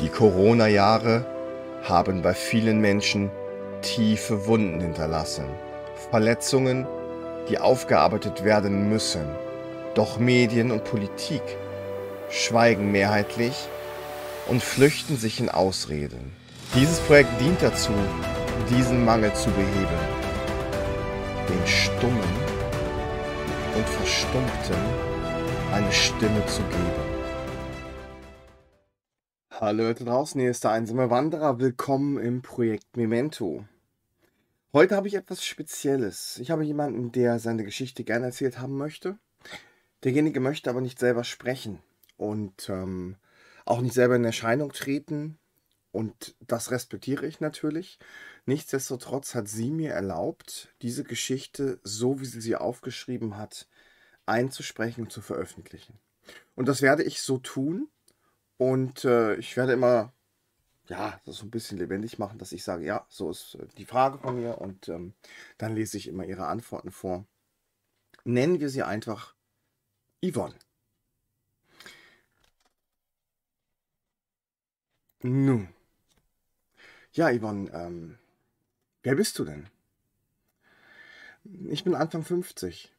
Die Corona-Jahre haben bei vielen Menschen tiefe Wunden hinterlassen. Verletzungen, die aufgearbeitet werden müssen. Doch Medien und Politik schweigen mehrheitlich und flüchten sich in Ausreden. Dieses Projekt dient dazu, diesen Mangel zu beheben. Den Stummen und Verstummten eine Stimme zu geben. Hallo Leute draußen, hier ist der einsame Wanderer. Willkommen im Projekt Memento. Heute habe ich etwas Spezielles. Ich habe jemanden, der seine Geschichte gerne erzählt haben möchte. Derjenige möchte aber nicht selber sprechen und ähm, auch nicht selber in Erscheinung treten. Und das respektiere ich natürlich. Nichtsdestotrotz hat sie mir erlaubt, diese Geschichte, so wie sie sie aufgeschrieben hat, einzusprechen und zu veröffentlichen. Und das werde ich so tun. Und äh, ich werde immer, ja, das so ein bisschen lebendig machen, dass ich sage, ja, so ist äh, die Frage von mir. Und ähm, dann lese ich immer ihre Antworten vor. Nennen wir sie einfach Yvonne. Nun. Ja, Yvonne, ähm, wer bist du denn? Ich bin Anfang 50.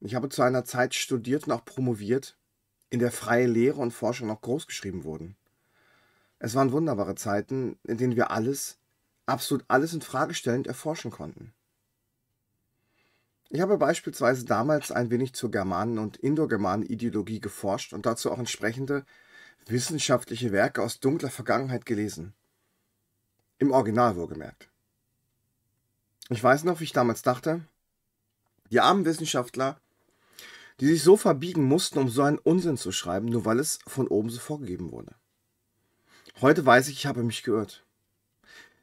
Ich habe zu einer Zeit studiert und auch promoviert in der freie Lehre und Forschung noch großgeschrieben wurden. Es waren wunderbare Zeiten, in denen wir alles, absolut alles in Frage stellend erforschen konnten. Ich habe beispielsweise damals ein wenig zur Germanen- und Indogermanen-Ideologie geforscht und dazu auch entsprechende wissenschaftliche Werke aus dunkler Vergangenheit gelesen. Im Original wohlgemerkt. Ich weiß noch, wie ich damals dachte, die armen Wissenschaftler die sich so verbiegen mussten, um so einen Unsinn zu schreiben, nur weil es von oben so vorgegeben wurde. Heute weiß ich, ich habe mich geirrt.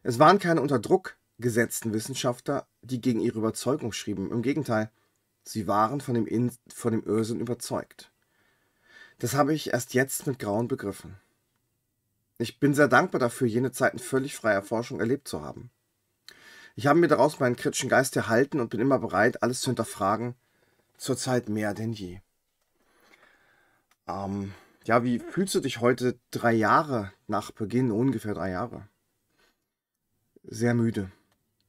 Es waren keine unter Druck gesetzten Wissenschaftler, die gegen ihre Überzeugung schrieben. Im Gegenteil, sie waren von dem, In von dem Irrsinn überzeugt. Das habe ich erst jetzt mit Grauen begriffen. Ich bin sehr dankbar dafür, jene Zeiten völlig freier Forschung erlebt zu haben. Ich habe mir daraus meinen kritischen Geist erhalten und bin immer bereit, alles zu hinterfragen, zurzeit mehr denn je. Ähm, ja, wie fühlst du dich heute drei Jahre nach Beginn, ungefähr drei Jahre? Sehr müde.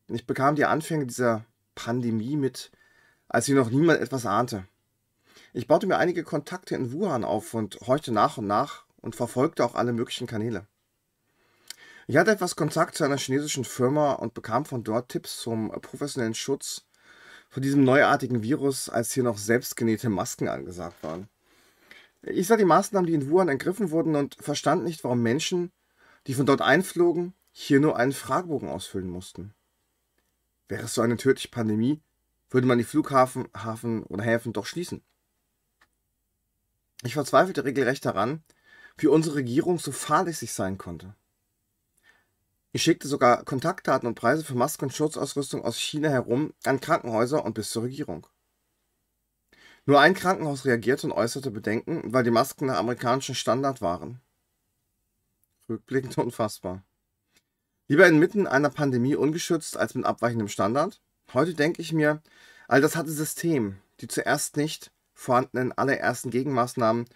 Ich bekam die Anfänge dieser Pandemie mit, als sie noch niemand etwas ahnte. Ich baute mir einige Kontakte in Wuhan auf und horchte nach und nach und verfolgte auch alle möglichen Kanäle. Ich hatte etwas Kontakt zu einer chinesischen Firma und bekam von dort Tipps zum professionellen Schutz von diesem neuartigen Virus, als hier noch selbstgenähte Masken angesagt waren. Ich sah die Maßnahmen, die in Wuhan ergriffen wurden und verstand nicht, warum Menschen, die von dort einflogen, hier nur einen Fragebogen ausfüllen mussten. Wäre es so eine tödliche Pandemie, würde man die Flughafen Hafen oder Häfen doch schließen. Ich verzweifelte regelrecht daran, wie unsere Regierung so fahrlässig sein konnte. Ich schickte sogar Kontaktdaten und Preise für Masken und Schutzausrüstung aus China herum an Krankenhäuser und bis zur Regierung. Nur ein Krankenhaus reagierte und äußerte Bedenken, weil die Masken nach amerikanischem Standard waren. Rückblickend unfassbar. Lieber inmitten einer Pandemie ungeschützt als mit abweichendem Standard? Heute denke ich mir, all das hatte System, die zuerst nicht vorhandenen allerersten Gegenmaßnahmen,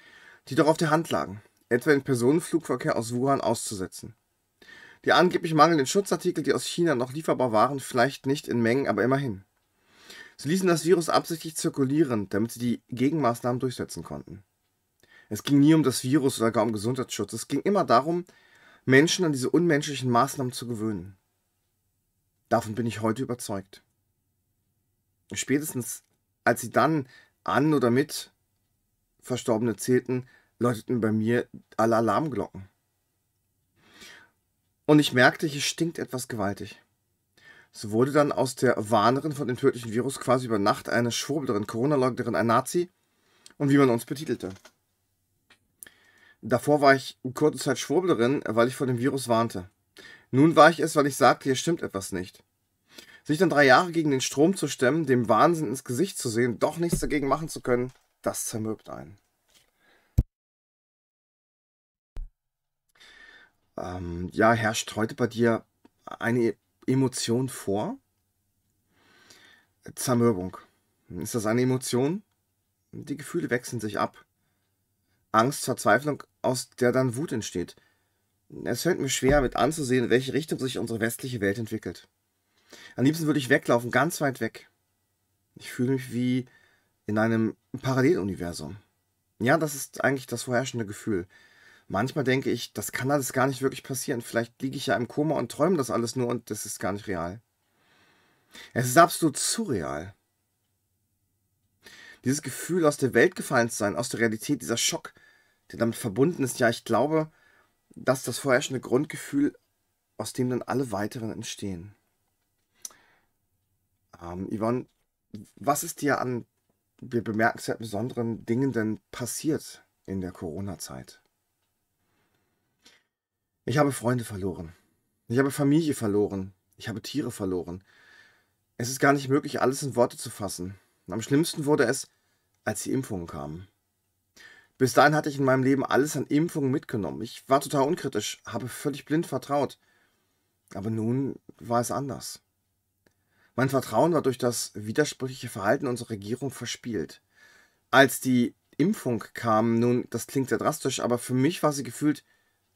die doch auf der Hand lagen, etwa den Personenflugverkehr aus Wuhan auszusetzen. Die angeblich mangelnden Schutzartikel, die aus China noch lieferbar waren, vielleicht nicht in Mengen, aber immerhin. Sie ließen das Virus absichtlich zirkulieren, damit sie die Gegenmaßnahmen durchsetzen konnten. Es ging nie um das Virus oder gar um Gesundheitsschutz, es ging immer darum, Menschen an diese unmenschlichen Maßnahmen zu gewöhnen. Davon bin ich heute überzeugt. Spätestens als sie dann an oder mit Verstorbene zählten, läuteten bei mir alle Alarmglocken und ich merkte, hier stinkt etwas gewaltig. So wurde dann aus der Warnerin von dem tödlichen Virus quasi über Nacht eine Schwurblerin, Corona-Leugnerin, ein Nazi und wie man uns betitelte. Davor war ich kurze Zeit Schwurblerin, weil ich vor dem Virus warnte. Nun war ich es, weil ich sagte, hier stimmt etwas nicht. Sich dann drei Jahre gegen den Strom zu stemmen, dem Wahnsinn ins Gesicht zu sehen, doch nichts dagegen machen zu können, das zermürbt einen. Ähm, ja, herrscht heute bei dir eine Emotion vor? Zermürbung. Ist das eine Emotion? Die Gefühle wechseln sich ab. Angst, Verzweiflung, aus der dann Wut entsteht. Es fällt mir schwer, mit anzusehen, in welche Richtung sich unsere westliche Welt entwickelt. Am liebsten würde ich weglaufen, ganz weit weg. Ich fühle mich wie in einem Paralleluniversum. Ja, das ist eigentlich das vorherrschende Gefühl manchmal denke ich, das kann alles gar nicht wirklich passieren. Vielleicht liege ich ja im Koma und träume das alles nur und das ist gar nicht real. Es ist absolut surreal. Dieses Gefühl, aus der Welt gefallen zu sein, aus der Realität, dieser Schock, der damit verbunden ist, ja, ich glaube, dass das vorherrschende Grundgefühl, aus dem dann alle weiteren entstehen. Ähm, Yvonne, was ist dir an wir bemerkenswert besonderen Dingen denn passiert in der Corona-Zeit? Ich habe Freunde verloren. Ich habe Familie verloren. Ich habe Tiere verloren. Es ist gar nicht möglich, alles in Worte zu fassen. am schlimmsten wurde es, als die Impfungen kamen. Bis dahin hatte ich in meinem Leben alles an Impfungen mitgenommen. Ich war total unkritisch, habe völlig blind vertraut. Aber nun war es anders. Mein Vertrauen war durch das widersprüchliche Verhalten unserer Regierung verspielt. Als die Impfung kam, nun, das klingt sehr drastisch, aber für mich war sie gefühlt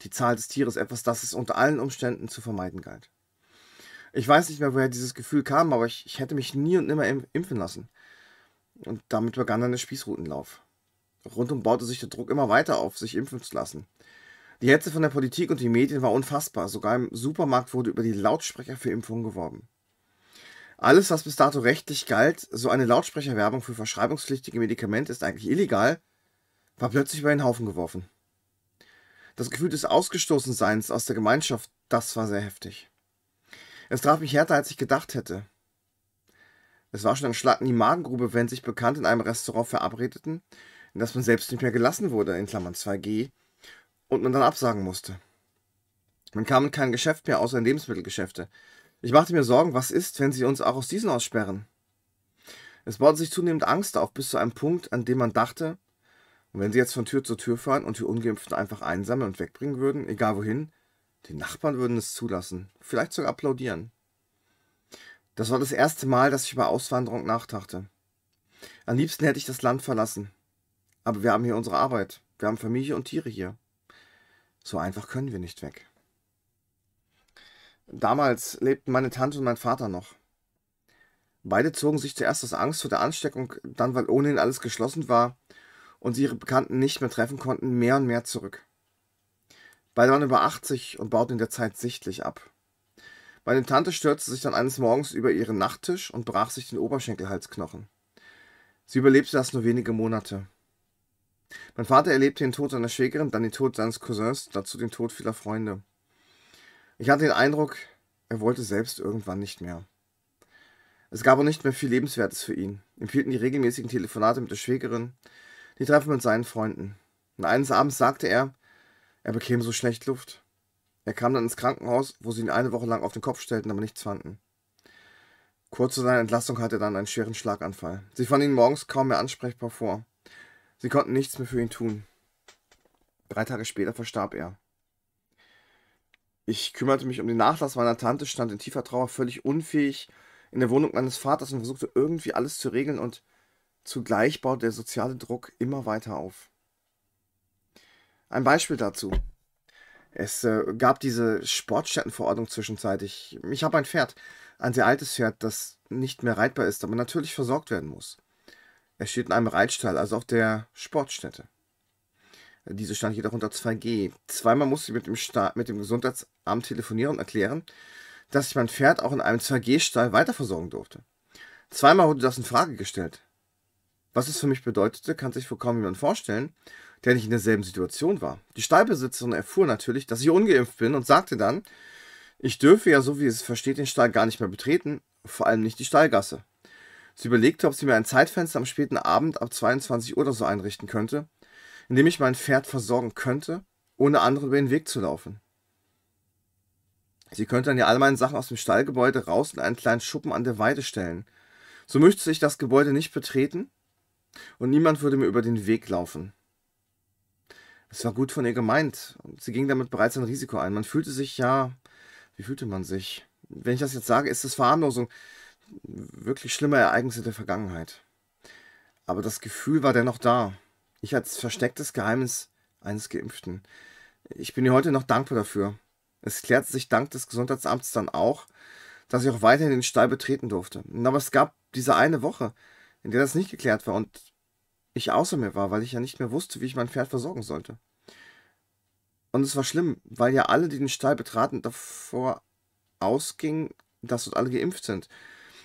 die Zahl des Tieres etwas, das es unter allen Umständen zu vermeiden galt. Ich weiß nicht mehr, woher dieses Gefühl kam, aber ich, ich hätte mich nie und nimmer impfen lassen. Und damit begann dann der Spießrutenlauf. Rundum baute sich der Druck immer weiter auf, sich impfen zu lassen. Die Hetze von der Politik und den Medien war unfassbar. Sogar im Supermarkt wurde über die Lautsprecher für Impfungen geworben. Alles, was bis dato rechtlich galt, so eine Lautsprecherwerbung für verschreibungspflichtige Medikamente ist eigentlich illegal, war plötzlich über den Haufen geworfen. Das Gefühl des Ausgestoßenseins aus der Gemeinschaft, das war sehr heftig. Es traf mich härter, als ich gedacht hätte. Es war schon ein Schlag in die Magengrube, wenn sich Bekannte in einem Restaurant verabredeten, in das man selbst nicht mehr gelassen wurde, in Klammern 2G, und man dann absagen musste. Man kam in kein Geschäft mehr, außer in Lebensmittelgeschäfte. Ich machte mir Sorgen, was ist, wenn sie uns auch aus diesen aussperren? Es baute sich zunehmend Angst auf, bis zu einem Punkt, an dem man dachte, und wenn sie jetzt von Tür zu Tür fahren und die Ungeimpften einfach einsammeln und wegbringen würden, egal wohin, die Nachbarn würden es zulassen, vielleicht sogar applaudieren. Das war das erste Mal, dass ich über Auswanderung nachdachte. Am liebsten hätte ich das Land verlassen. Aber wir haben hier unsere Arbeit, wir haben Familie und Tiere hier. So einfach können wir nicht weg. Damals lebten meine Tante und mein Vater noch. Beide zogen sich zuerst aus Angst vor der Ansteckung, dann weil ohnehin alles geschlossen war, und sie ihre Bekannten nicht mehr treffen konnten, mehr und mehr zurück. Beide waren über 80 und bauten in der Zeit sichtlich ab. Meine Tante stürzte sich dann eines Morgens über ihren Nachttisch und brach sich den Oberschenkelhalsknochen. Sie überlebte das nur wenige Monate. Mein Vater erlebte den Tod seiner Schwägerin, dann den Tod seines Cousins, dazu den Tod vieler Freunde. Ich hatte den Eindruck, er wollte selbst irgendwann nicht mehr. Es gab auch nicht mehr viel Lebenswertes für ihn. Ihm fehlten die regelmäßigen Telefonate mit der Schwägerin, die Treffen mit seinen Freunden. Und eines Abends sagte er, er bekäme so schlecht Luft. Er kam dann ins Krankenhaus, wo sie ihn eine Woche lang auf den Kopf stellten, aber nichts fanden. Kurz zu seiner Entlassung hatte er dann einen schweren Schlaganfall. Sie fanden ihn morgens kaum mehr ansprechbar vor. Sie konnten nichts mehr für ihn tun. Drei Tage später verstarb er. Ich kümmerte mich um den Nachlass meiner Tante, stand in tiefer Trauer völlig unfähig in der Wohnung meines Vaters und versuchte irgendwie alles zu regeln und Zugleich baut der soziale Druck immer weiter auf. Ein Beispiel dazu. Es äh, gab diese Sportstättenverordnung zwischenzeitlich. Ich habe ein Pferd, ein sehr altes Pferd, das nicht mehr reitbar ist, aber natürlich versorgt werden muss. Es steht in einem Reitstall, also auf der Sportstätte. Diese stand jedoch unter 2G. Zweimal musste ich mit dem, mit dem Gesundheitsamt telefonieren und erklären, dass ich mein Pferd auch in einem 2G-Stall weiterversorgen durfte. Zweimal wurde das in Frage gestellt. Was es für mich bedeutete, kann sich wohl kaum jemand vorstellen, der nicht in derselben Situation war. Die Stallbesitzerin erfuhr natürlich, dass ich ungeimpft bin und sagte dann, ich dürfe ja, so wie es versteht, den Stall gar nicht mehr betreten, vor allem nicht die Stallgasse. Sie überlegte, ob sie mir ein Zeitfenster am späten Abend ab 22 Uhr oder so einrichten könnte, in dem ich mein Pferd versorgen könnte, ohne andere über den Weg zu laufen. Sie könnte dann ja alle meine Sachen aus dem Stallgebäude raus in einen kleinen Schuppen an der Weide stellen. So müsste ich das Gebäude nicht betreten, und niemand würde mir über den Weg laufen. Es war gut von ihr gemeint und sie ging damit bereits ein Risiko ein. Man fühlte sich ja. Wie fühlte man sich? Wenn ich das jetzt sage, ist es Verharmlosung. Wirklich schlimme Ereignisse der Vergangenheit. Aber das Gefühl war dennoch da. Ich als verstecktes Geheimnis eines Geimpften. Ich bin ihr heute noch dankbar dafür. Es klärt sich dank des Gesundheitsamts dann auch, dass ich auch weiterhin den Stall betreten durfte. Aber es gab diese eine Woche, in der das nicht geklärt war und ich außer mir war, weil ich ja nicht mehr wusste, wie ich mein Pferd versorgen sollte. Und es war schlimm, weil ja alle, die den Stall betraten, davor ausgingen, dass dort alle geimpft sind.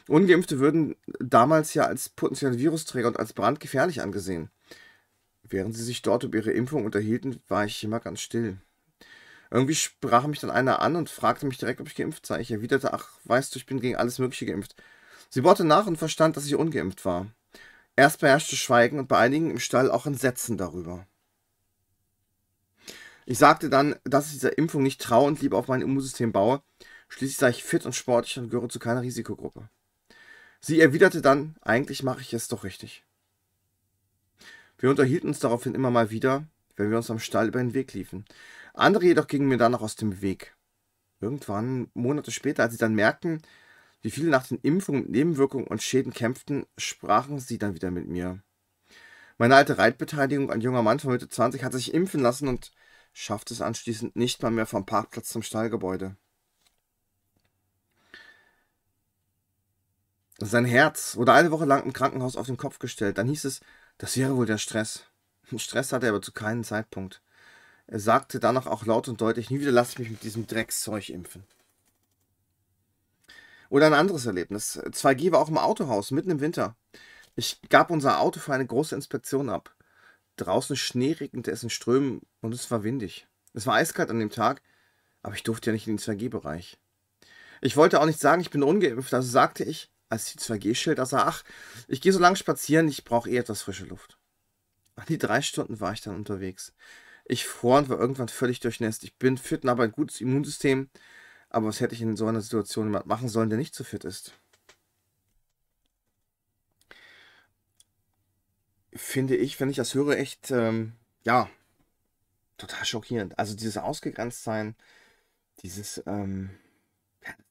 Ungeimpfte würden damals ja als potenzielle Virusträger und als brandgefährlich angesehen. Während sie sich dort über ihre Impfung unterhielten, war ich immer ganz still. Irgendwie sprach mich dann einer an und fragte mich direkt, ob ich geimpft sei. Ich erwiderte, ach, weißt du, ich bin gegen alles Mögliche geimpft. Sie bohrte nach und verstand, dass ich ungeimpft war. Erst beherrschte Schweigen und bei einigen im Stall auch Entsetzen darüber. Ich sagte dann, dass ich dieser Impfung nicht traue und lieber auf mein Immunsystem baue. Schließlich sei ich fit und sportlich und gehöre zu keiner Risikogruppe. Sie erwiderte dann, eigentlich mache ich es doch richtig. Wir unterhielten uns daraufhin immer mal wieder, wenn wir uns am Stall über den Weg liefen. Andere jedoch gingen mir danach aus dem Weg. Irgendwann, Monate später, als sie dann merkten, wie viele nach den Impfungen mit Nebenwirkungen und Schäden kämpften, sprachen sie dann wieder mit mir. Meine alte Reitbeteiligung, ein junger Mann von Mitte 20, hat sich impfen lassen und schaffte es anschließend nicht mal mehr vom Parkplatz zum Stallgebäude. Sein Herz wurde eine Woche lang im Krankenhaus auf den Kopf gestellt. Dann hieß es, das wäre wohl der Stress. Stress hatte er aber zu keinem Zeitpunkt. Er sagte danach auch laut und deutlich, nie wieder lasse ich mich mit diesem Dreckszeug impfen. Oder ein anderes Erlebnis. 2G war auch im Autohaus, mitten im Winter. Ich gab unser Auto für eine große Inspektion ab. Draußen schneeregend, es in Strömen und es war windig. Es war eiskalt an dem Tag, aber ich durfte ja nicht in den 2G-Bereich. Ich wollte auch nicht sagen, ich bin ungeimpft, also sagte ich, als die 2 g schilder sah, ach, ich gehe so lange spazieren, ich brauche eh etwas frische Luft. An die drei Stunden war ich dann unterwegs. Ich fror und war irgendwann völlig durchnässt. Ich bin fit und habe ein gutes Immunsystem, aber was hätte ich in so einer Situation jemand machen sollen, der nicht so fit ist? Finde ich, wenn ich das höre, echt, ähm, ja, total schockierend. Also dieses Ausgegrenztsein, dieses, ähm,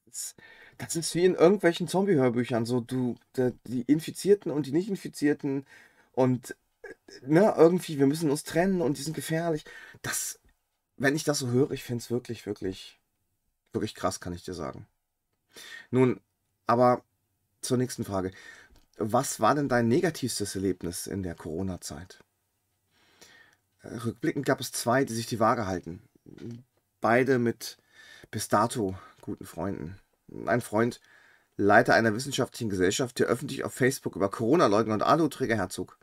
das, das ist wie in irgendwelchen Zombie-Hörbüchern, so du, der, die Infizierten und die Nicht-Infizierten und, äh, ne, irgendwie, wir müssen uns trennen und die sind gefährlich. Das, wenn ich das so höre, ich finde es wirklich, wirklich Wirklich krass, kann ich dir sagen. Nun, aber zur nächsten Frage. Was war denn dein negativstes Erlebnis in der Corona-Zeit? Äh, rückblickend gab es zwei, die sich die Waage halten. Beide mit bis dato guten Freunden. Ein Freund, Leiter einer wissenschaftlichen Gesellschaft, der öffentlich auf Facebook über Corona-Leugner und Aluträger herzog.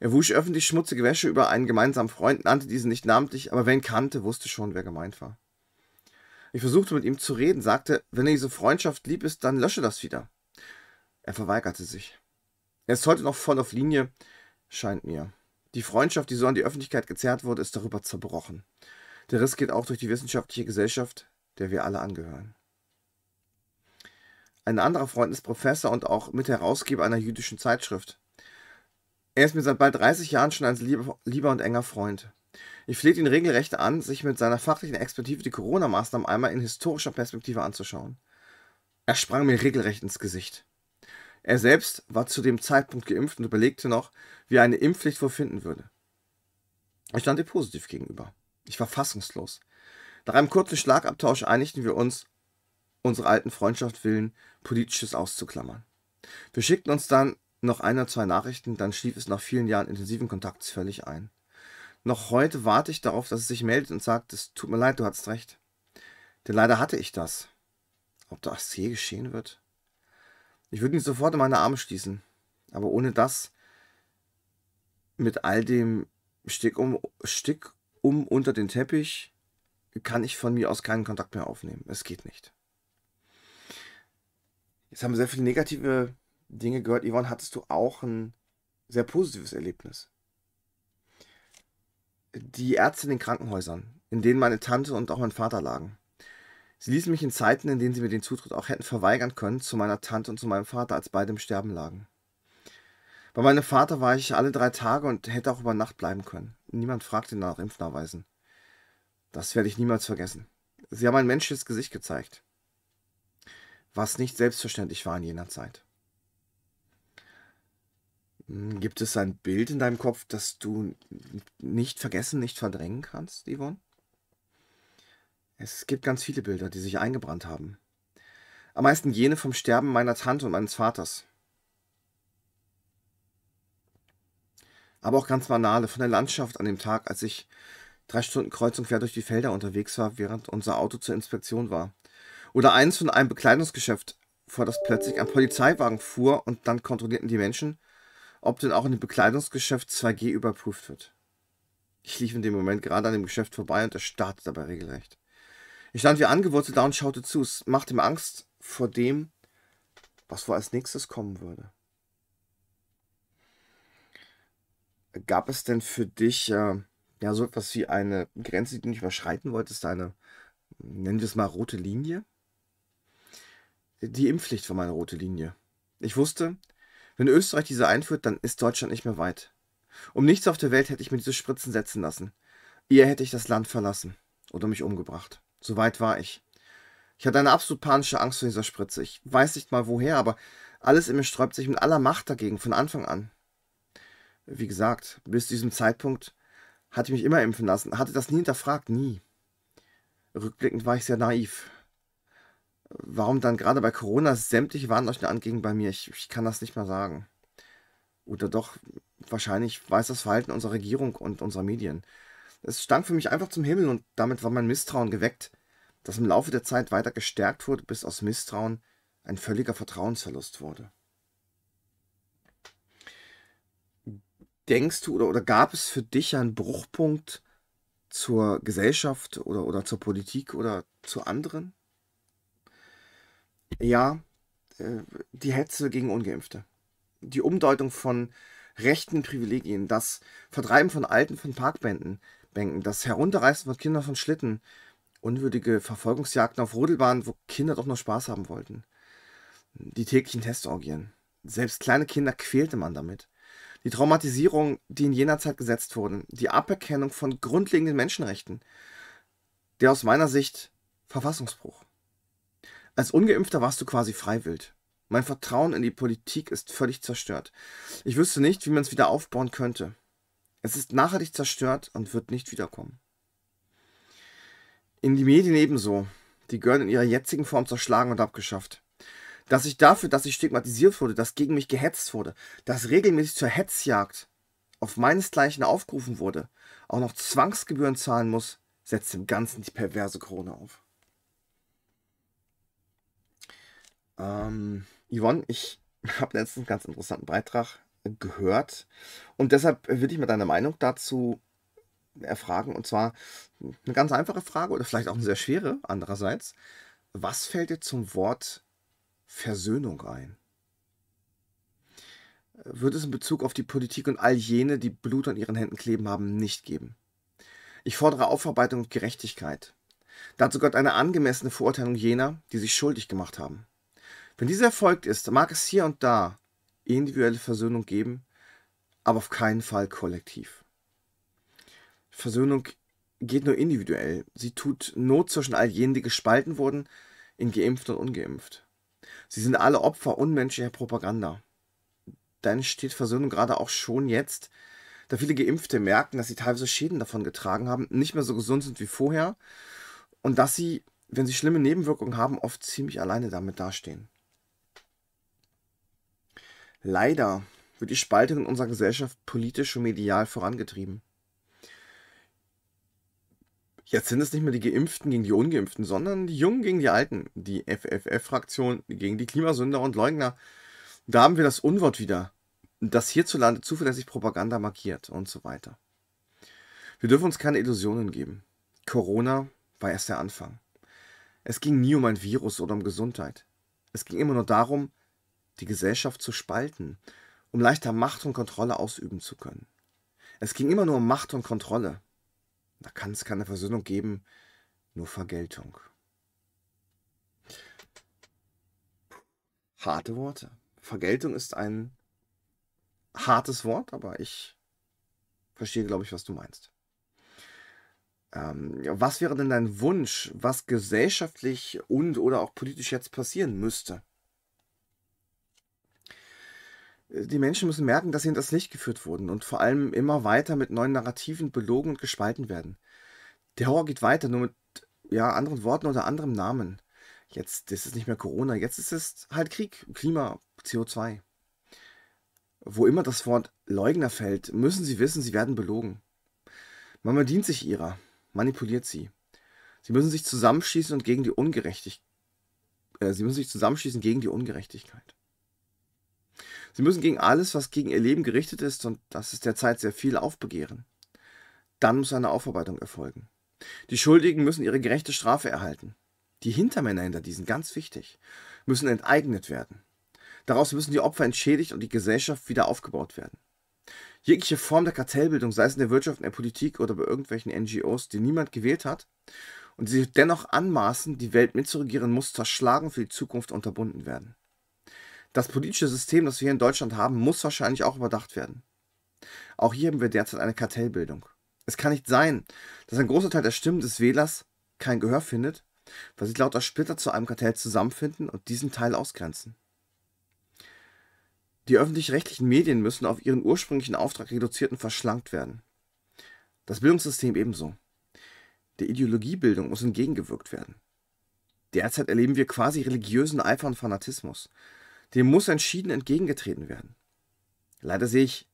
Er wusch öffentlich schmutzige Wäsche über einen gemeinsamen Freund, nannte diesen nicht namentlich, aber wen kannte, wusste schon, wer gemeint war. Ich versuchte mit ihm zu reden, sagte, wenn er diese Freundschaft lieb ist, dann lösche das wieder. Er verweigerte sich. Er ist heute noch voll auf Linie, scheint mir. Die Freundschaft, die so an die Öffentlichkeit gezerrt wurde, ist darüber zerbrochen. Der Riss geht auch durch die wissenschaftliche Gesellschaft, der wir alle angehören. Ein anderer Freund ist Professor und auch Mitherausgeber einer jüdischen Zeitschrift. Er ist mir seit bald 30 Jahren schon ein lieber, und enger Freund. Ich flehe ihn regelrecht an, sich mit seiner fachlichen Expertise die Corona-Maßnahmen einmal in historischer Perspektive anzuschauen. Er sprang mir regelrecht ins Gesicht. Er selbst war zu dem Zeitpunkt geimpft und überlegte noch, wie er eine Impfpflicht vorfinden würde. Ich stand ihm positiv gegenüber. Ich war fassungslos. Nach einem kurzen Schlagabtausch einigten wir uns, unsere alten Freundschaft willen, politisches auszuklammern. Wir schickten uns dann noch ein oder zwei Nachrichten, dann schlief es nach vielen Jahren intensiven Kontakts völlig ein. Noch heute warte ich darauf, dass es sich meldet und sagt, es tut mir leid, du hattest recht. Denn leider hatte ich das. Ob das je geschehen wird? Ich würde ihn sofort in meine Arme schließen. Aber ohne das, mit all dem Stick um, Stick um unter den Teppich, kann ich von mir aus keinen Kontakt mehr aufnehmen. Es geht nicht. Jetzt haben wir sehr viele negative Dinge gehört. Yvonne, hattest du auch ein sehr positives Erlebnis? die Ärzte in den Krankenhäusern, in denen meine Tante und auch mein Vater lagen. Sie ließen mich in Zeiten, in denen sie mir den Zutritt auch hätten verweigern können, zu meiner Tante und zu meinem Vater, als beide im Sterben lagen. Bei meinem Vater war ich alle drei Tage und hätte auch über Nacht bleiben können. Niemand fragte nach Impfnachweisen. Das werde ich niemals vergessen. Sie haben ein menschliches Gesicht gezeigt, was nicht selbstverständlich war in jener Zeit. Hm, gibt es ein Bild in deinem Kopf, das du nicht vergessen, nicht verdrängen kannst, Yvonne? Es gibt ganz viele Bilder, die sich eingebrannt haben. Am meisten jene vom Sterben meiner Tante und meines Vaters. Aber auch ganz banale von der Landschaft an dem Tag, als ich drei Stunden kreuz und quer durch die Felder unterwegs war, während unser Auto zur Inspektion war. Oder eins von einem Bekleidungsgeschäft, vor das plötzlich ein Polizeiwagen fuhr und dann kontrollierten die Menschen, ob denn auch in dem Bekleidungsgeschäft 2G überprüft wird. Ich lief in dem Moment gerade an dem Geschäft vorbei und erstarrte dabei regelrecht. Ich stand wie angewurzelt da und schaute zu. Es machte mir Angst vor dem, was wohl als nächstes kommen würde. Gab es denn für dich äh, ja so etwas wie eine Grenze, die du nicht überschreiten wolltest, eine, nennen wir es mal, rote Linie? Die Impfpflicht war meine rote Linie. Ich wusste, wenn Österreich diese einführt, dann ist Deutschland nicht mehr weit. Um nichts auf der Welt hätte ich mir diese Spritzen setzen lassen. Eher hätte ich das Land verlassen oder mich umgebracht. So weit war ich. Ich hatte eine absolut panische Angst vor dieser Spritze. Ich weiß nicht mal woher, aber alles in mir sträubt sich mit aller Macht dagegen, von Anfang an. Wie gesagt, bis zu diesem Zeitpunkt hatte ich mich immer impfen lassen, hatte das nie hinterfragt, nie. Rückblickend war ich sehr naiv. Warum dann gerade bei Corona sämtliche Warnleuchten angingen bei mir, ich, ich kann das nicht mehr sagen. Oder doch, wahrscheinlich weiß das Verhalten unserer Regierung und unserer Medien. Es stank für mich einfach zum Himmel und damit war mein Misstrauen geweckt, das im Laufe der Zeit weiter gestärkt wurde, bis aus Misstrauen ein völliger Vertrauensverlust wurde. Denkst du oder, oder gab es für dich einen Bruchpunkt zur Gesellschaft oder, oder zur Politik oder zu anderen? ja, äh, die Hetze gegen Ungeimpfte. Die Umdeutung von rechten Privilegien, das Vertreiben von Alten von Parkbänken, das Herunterreißen von Kindern von Schlitten, unwürdige Verfolgungsjagden auf Rudelbahnen, wo Kinder doch nur Spaß haben wollten, die täglichen Testorgien. Selbst kleine Kinder quälte man damit. Die Traumatisierung, die in jener Zeit gesetzt wurden. die Aberkennung von grundlegenden Menschenrechten, der aus meiner Sicht Verfassungsbruch. Als Ungeimpfter warst du quasi freiwillig. Mein Vertrauen in die Politik ist völlig zerstört. Ich wüsste nicht, wie man es wieder aufbauen könnte. Es ist nachhaltig zerstört und wird nicht wiederkommen. In die Medien ebenso. Die gehören in ihrer jetzigen Form zerschlagen und abgeschafft. Dass ich dafür, dass ich stigmatisiert wurde, dass gegen mich gehetzt wurde, dass regelmäßig zur Hetzjagd auf meinesgleichen aufgerufen wurde, auch noch Zwangsgebühren zahlen muss, setzt dem Ganzen die perverse Krone auf. Ähm, Yvonne, ich habe letztens einen ganz interessanten Beitrag gehört und deshalb würde ich mir deine Meinung dazu erfragen und zwar eine ganz einfache Frage oder vielleicht auch eine sehr schwere andererseits. Was fällt dir zum Wort Versöhnung ein? Wird es in Bezug auf die Politik und all jene, die Blut an ihren Händen kleben haben, nicht geben? Ich fordere Aufarbeitung und Gerechtigkeit. Dazu gehört eine angemessene Verurteilung jener, die sich schuldig gemacht haben. Wenn diese erfolgt ist, mag es hier und da individuelle Versöhnung geben, aber auf keinen Fall kollektiv. Versöhnung geht nur individuell. Sie tut Not zwischen all jenen, die gespalten wurden, in geimpft und ungeimpft. Sie sind alle Opfer unmenschlicher Propaganda. Dann steht Versöhnung gerade auch schon jetzt, da viele Geimpfte merken, dass sie teilweise Schäden davon getragen haben, nicht mehr so gesund sind wie vorher und dass sie, wenn sie schlimme Nebenwirkungen haben, oft ziemlich alleine damit dastehen. Leider wird die Spaltung in unserer Gesellschaft politisch und medial vorangetrieben. Jetzt sind es nicht mehr die Geimpften gegen die Ungeimpften, sondern die Jungen gegen die Alten, die FFF-Fraktion gegen die Klimasünder und Leugner. Da haben wir das Unwort wieder, das hierzulande zuverlässig Propaganda markiert und so weiter. Wir dürfen uns keine Illusionen geben. Corona war erst der Anfang. Es ging nie um ein Virus oder um Gesundheit. Es ging immer nur darum, die Gesellschaft zu spalten, um leichter Macht und Kontrolle ausüben zu können. Es ging immer nur um Macht und Kontrolle. Da kann es keine Versöhnung geben, nur Vergeltung. Harte Worte. Vergeltung ist ein hartes Wort, aber ich verstehe, glaube ich, was du meinst. Ähm, was wäre denn dein Wunsch, was gesellschaftlich und oder auch politisch jetzt passieren müsste? die Menschen müssen merken, dass sie in das Licht geführt wurden und vor allem immer weiter mit neuen Narrativen belogen und gespalten werden. Der Horror geht weiter, nur mit ja, anderen Worten oder anderem Namen. Jetzt ist es nicht mehr Corona, jetzt ist es halt Krieg, Klima, CO2. Wo immer das Wort Leugner fällt, müssen sie wissen, sie werden belogen. Man bedient sich ihrer, manipuliert sie. Sie müssen sich zusammenschießen und gegen die Ungerechtigkeit. Äh, sie müssen sich zusammenschießen gegen die Ungerechtigkeit. Sie müssen gegen alles, was gegen ihr Leben gerichtet ist, und das ist derzeit sehr viel, aufbegehren. Dann muss eine Aufarbeitung erfolgen. Die Schuldigen müssen ihre gerechte Strafe erhalten. Die Hintermänner hinter diesen, ganz wichtig, müssen enteignet werden. Daraus müssen die Opfer entschädigt und die Gesellschaft wieder aufgebaut werden. Jegliche Form der Kartellbildung, sei es in der Wirtschaft, in der Politik oder bei irgendwelchen NGOs, die niemand gewählt hat und die sich dennoch anmaßen, die Welt mitzuregieren, muss zerschlagen für die Zukunft unterbunden werden. Das politische System, das wir hier in Deutschland haben, muss wahrscheinlich auch überdacht werden. Auch hier haben wir derzeit eine Kartellbildung. Es kann nicht sein, dass ein großer Teil der Stimmen des Wählers kein Gehör findet, weil sich lauter Splitter zu einem Kartell zusammenfinden und diesen Teil ausgrenzen. Die öffentlich-rechtlichen Medien müssen auf ihren ursprünglichen Auftrag reduziert und verschlankt werden. Das Bildungssystem ebenso. Der Ideologiebildung muss entgegengewirkt werden. Derzeit erleben wir quasi religiösen Eifer und Fanatismus. Dem muss entschieden entgegengetreten werden. Leider sehe ich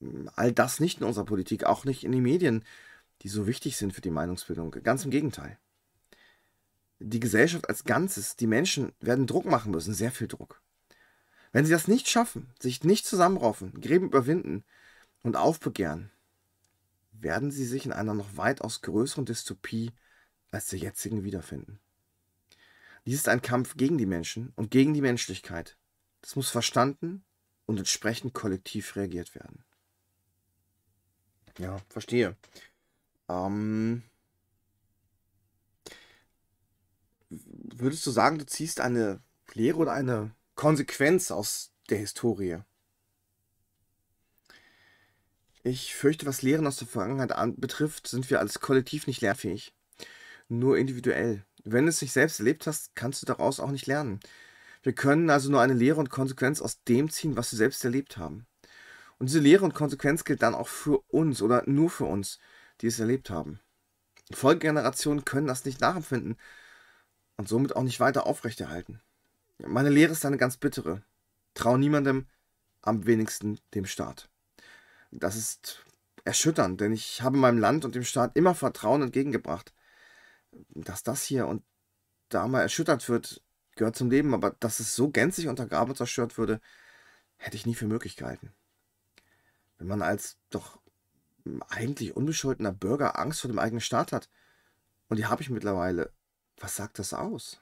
hm, all das nicht in unserer Politik, auch nicht in den Medien, die so wichtig sind für die Meinungsbildung. Ganz im Gegenteil. Die Gesellschaft als Ganzes, die Menschen werden Druck machen müssen, sehr viel Druck. Wenn sie das nicht schaffen, sich nicht zusammenraufen, Gräben überwinden und aufbegehren, werden sie sich in einer noch weitaus größeren Dystopie als der jetzigen wiederfinden. Dies ist ein Kampf gegen die Menschen und gegen die Menschlichkeit. Das muss verstanden und entsprechend kollektiv reagiert werden. Ja, verstehe. Ähm, würdest du sagen, du ziehst eine Lehre oder eine Konsequenz aus der Historie? Ich fürchte, was Lehren aus der Vergangenheit betrifft, sind wir als Kollektiv nicht lernfähig. Nur individuell. Wenn du es nicht selbst erlebt hast, kannst du daraus auch nicht lernen. Wir können also nur eine Lehre und Konsequenz aus dem ziehen, was wir selbst erlebt haben. Und diese Lehre und Konsequenz gilt dann auch für uns oder nur für uns, die es erlebt haben. Folgegenerationen können das nicht nachempfinden und somit auch nicht weiter aufrechterhalten. Meine Lehre ist eine ganz bittere. Trau niemandem, am wenigsten dem Staat. Das ist erschütternd, denn ich habe meinem Land und dem Staat immer Vertrauen entgegengebracht. Dass das hier und da mal erschüttert wird, gehört zum Leben, aber dass es so gänzlich untergraben und zerstört würde, hätte ich nie für möglich gehalten. Wenn man als doch eigentlich unbescholtener Bürger Angst vor dem eigenen Staat hat, und die habe ich mittlerweile, was sagt das aus?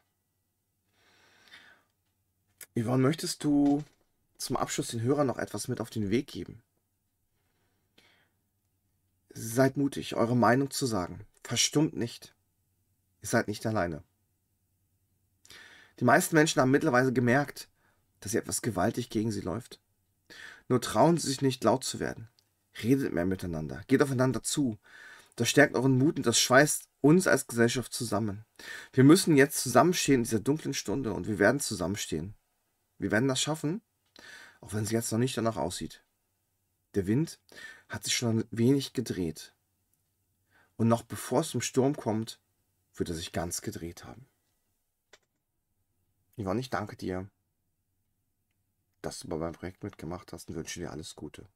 Yvonne, möchtest du zum Abschluss den Hörern noch etwas mit auf den Weg geben? Seid mutig, eure Meinung zu sagen. Verstummt nicht. Ihr seid nicht alleine. Die meisten Menschen haben mittlerweile gemerkt, dass hier etwas gewaltig gegen sie läuft. Nur trauen sie sich nicht laut zu werden. Redet mehr miteinander, geht aufeinander zu. Das stärkt euren Mut und das schweißt uns als Gesellschaft zusammen. Wir müssen jetzt zusammenstehen in dieser dunklen Stunde und wir werden zusammenstehen. Wir werden das schaffen, auch wenn es jetzt noch nicht danach aussieht. Der Wind hat sich schon ein wenig gedreht. Und noch bevor es zum Sturm kommt, wird er sich ganz gedreht haben. Yvonne, ich danke dir, dass du bei meinem Projekt mitgemacht hast und wünsche dir alles Gute.